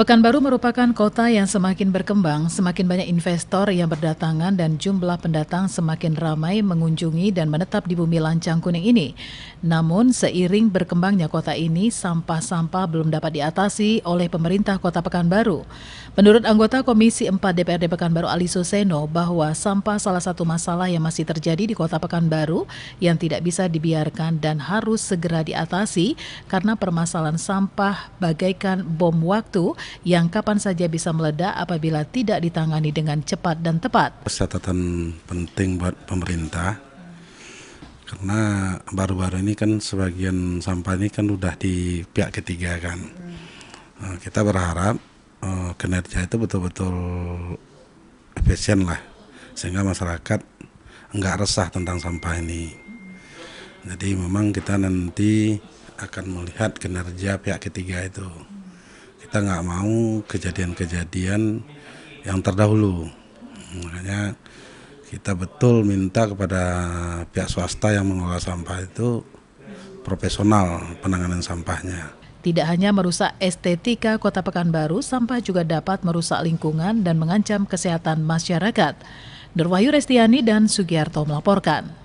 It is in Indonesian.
Pekanbaru merupakan kota yang semakin berkembang, semakin banyak investor yang berdatangan dan jumlah pendatang semakin ramai mengunjungi dan menetap di bumi lancang kuning ini. Namun seiring berkembangnya kota ini, sampah-sampah belum dapat diatasi oleh pemerintah kota Pekanbaru. Menurut anggota Komisi 4 DPRD Pekanbaru Ali Suseno bahwa sampah salah satu masalah yang masih terjadi di kota Pekanbaru yang tidak bisa dibiarkan dan harus segera diatasi karena permasalahan sampah bagaikan bom waktu yang kapan saja bisa meledak apabila tidak ditangani dengan cepat dan tepat. Catatan penting buat pemerintah karena baru-baru ini kan sebagian sampah ini kan sudah di pihak ketiga kan. Eh, kita berharap eh, kinerja itu betul-betul efisien lah sehingga masyarakat enggak resah tentang sampah ini. Jadi memang kita nanti akan melihat kinerja pihak ketiga itu kita nggak mau kejadian-kejadian yang terdahulu makanya kita betul minta kepada pihak swasta yang mengelola sampah itu profesional penanganan sampahnya. Tidak hanya merusak estetika kota Pekanbaru, sampah juga dapat merusak lingkungan dan mengancam kesehatan masyarakat. Derwayu Restiani dan Sugiarto melaporkan.